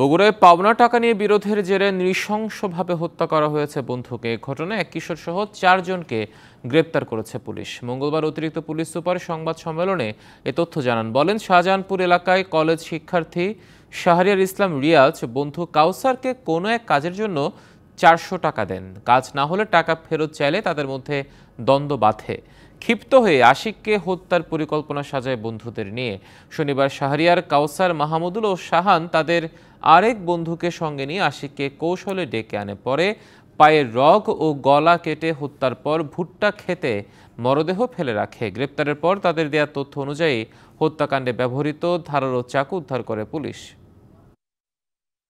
বগুড়ায় পাওনা টাকা নিয়ে বিরোধের জেরে নৃশংসভাবে হত্যা করা হয়েছে বন্ধুকে ঘটনায় এক কিশোর সহ চারজনকে গ্রেপ্তার করেছে পুলিশ মঙ্গলবার অতিরিক্ত পুলিশ সুপার সংবাদ সম্মেলনে এ তথ্য জানান বলেন শাহজাহানপুর এলাকায় কলেজ শিক্ষার্থী শাহরিয়ার ইসলাম রিয়াজ বন্ধু কাউসারকে কোনো এক কাজের জন্য চারশো টাকা দেন কাজ না হলে টাকা ফেরত চাইলে তাদের মধ্যে দ্বন্দ্ব বাঁধে ক্ষিপ্ত হয়ে আশিককে হত্যার পরিকল্পনা সাজায় বন্ধুদের নিয়ে শনিবার শাহরিয়ার কাউসার মাহমুদুল ও শাহান তাদের আরেক বন্ধুকে সঙ্গে নিয়ে আশিককে কৌশলে ডেকে আনে পরে পায়ের রগ ও গলা কেটে হত্যার পর ভুট্টা খেতে মরদেহ ফেলে রাখে গ্রেপ্তারের পর তাদের দেয়া তথ্য অনুযায়ী হত্যাকাণ্ডে ব্যবহৃত ধারালো চাকু উদ্ধার করে পুলিশ